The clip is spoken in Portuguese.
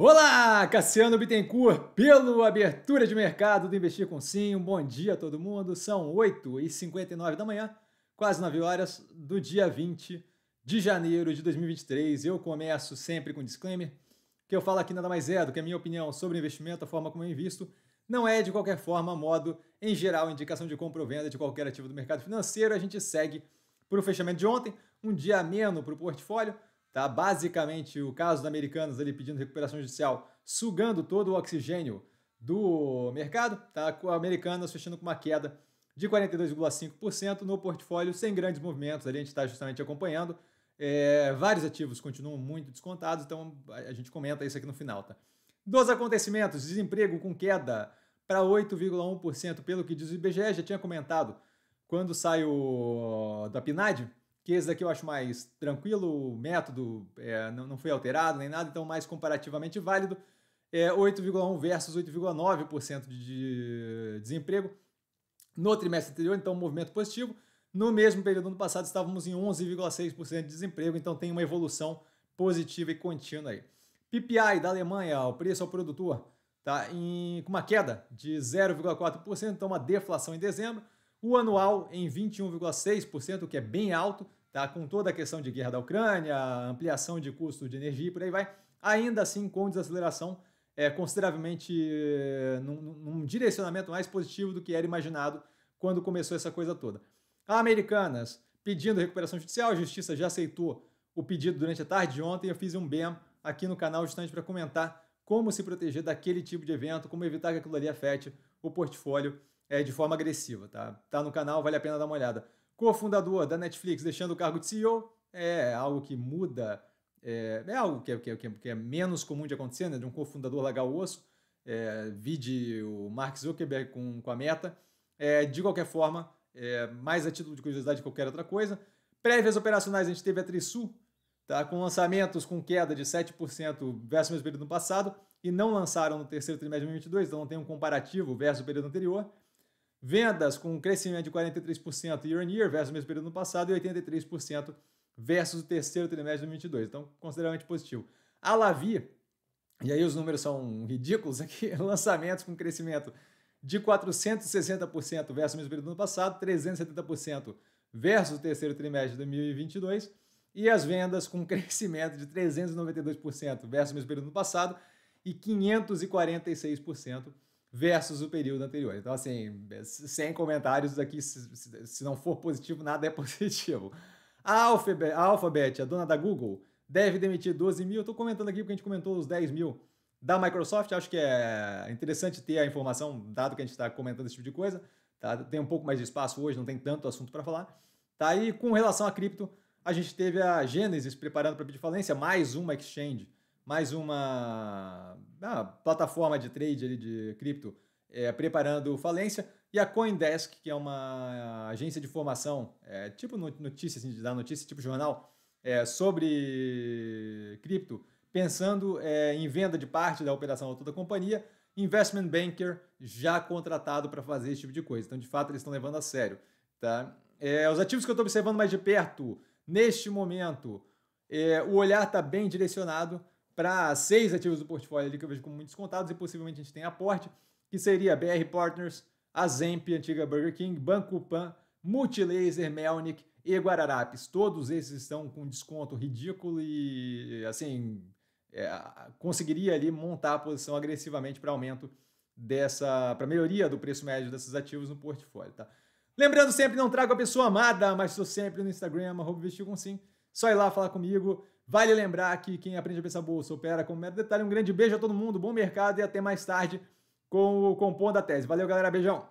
Olá, Cassiano Bittencourt, pelo Abertura de Mercado do Investir com Sim. Um bom dia a todo mundo. São 8h59 da manhã, quase 9 horas do dia 20 de janeiro de 2023. Eu começo sempre com um disclaimer, que eu falo aqui nada mais é do que a minha opinião sobre investimento, a forma como eu invisto, não é de qualquer forma, modo, em geral, indicação de compra ou venda de qualquer ativo do mercado financeiro. A gente segue para o fechamento de ontem, um dia ameno para o portfólio. Tá? Basicamente, o caso dos americanos ali pedindo recuperação judicial, sugando todo o oxigênio do mercado, tá? com a americanas fechando com uma queda de 42,5% no portfólio, sem grandes movimentos. Ali a gente está justamente acompanhando. É, vários ativos continuam muito descontados, então a gente comenta isso aqui no final. Tá? Dos acontecimentos, desemprego com queda para 8,1%, pelo que diz o IBGE, já tinha comentado quando saiu da PNAD, que esse daqui eu acho mais tranquilo, o método é, não, não foi alterado nem nada, então mais comparativamente válido. É 8,1 versus 8,9% de desemprego no trimestre anterior, então um movimento positivo. No mesmo período do ano passado estávamos em 11,6% de desemprego, então tem uma evolução positiva e contínua aí. PPI da Alemanha, o preço ao produtor, tá em, com uma queda de 0,4%, então uma deflação em dezembro. O anual em 21,6%, o que é bem alto tá? com toda a questão de guerra da Ucrânia, ampliação de custo de energia e por aí vai, ainda assim com desaceleração é, consideravelmente eh, num, num, direcionamento mais positivo do que era imaginado quando começou essa coisa toda. A Americanas pedindo recuperação judicial, a Justiça já aceitou o pedido durante a tarde de ontem, eu fiz um BEM aqui no canal justamente para comentar como se proteger daquele tipo de evento, como evitar que aquilo ali afete o portfólio é, de forma agressiva. Tá? tá no canal, vale a pena dar uma olhada cofundador da Netflix deixando o cargo de CEO, é algo que muda, é, é algo que é, que, é, que é, menos comum de acontecer, né? De um cofundador largar o osso, é, vide o Mark Zuckerberg com, com a meta. É, de qualquer forma, é, mais a título de curiosidade que qualquer outra coisa. Prévias operacionais, a gente teve a Trisul, tá? com lançamentos com queda de 7% versus o mesmo período no passado, e não lançaram no terceiro trimestre de 2022, então não tem um comparativo versus o período anterior. Vendas com um crescimento de 43% year on year versus o mesmo período no passado e 83% versus o terceiro trimestre de 2022. Então, consideravelmente positivo. A Lavi, e aí os números são ridículos aqui, lançamentos com crescimento de 460% versus o mesmo período do ano passado, 370% versus o terceiro trimestre de 2022, e as vendas com crescimento de 392% versus o mesmo período do ano passado e 546% versus o período anterior. Então, assim, sem comentários aqui, se, se não for positivo, nada é positivo. A Alphabet, a Alphabet, a dona da Google, deve demitir 12 mil. Eu estou comentando aqui porque a gente comentou os 10 mil da Microsoft. Acho que é interessante ter a informação, dado que a gente está comentando esse tipo de coisa. Tá? Tem um pouco mais de espaço hoje, não tem tanto assunto para falar. Tá? E com relação a cripto, a gente teve a Genesis preparando para pedir falência, mais uma exchange, mais uma uma ah, plataforma de trade ali de cripto é, preparando falência, e a Coindesk, que é uma agência de formação, é, tipo notícias, assim, da notícia, tipo jornal, é, sobre cripto, pensando é, em venda de parte da operação toda a companhia, investment banker já contratado para fazer esse tipo de coisa. Então, de fato, eles estão levando a sério. Tá? É, os ativos que eu estou observando mais de perto, neste momento, é, o olhar está bem direcionado para seis ativos do portfólio ali que eu vejo como muito descontados e possivelmente a gente tem aporte, que seria BR Partners, Azemp, antiga Burger King, Banco Pan, Multilaser, Melnick e Guararapes. Todos esses estão com desconto ridículo e, assim, é, conseguiria ali montar a posição agressivamente para aumento dessa, para melhoria do preço médio desses ativos no portfólio, tá? Lembrando sempre, não trago a pessoa amada, mas estou sempre no Instagram, arroba vestir com sim. Só ir lá falar comigo. Vale lembrar que quem aprende a pensar bolsa opera com mero detalhe. Um grande beijo a todo mundo, bom mercado e até mais tarde com o Compondo da Tese. Valeu, galera. Beijão.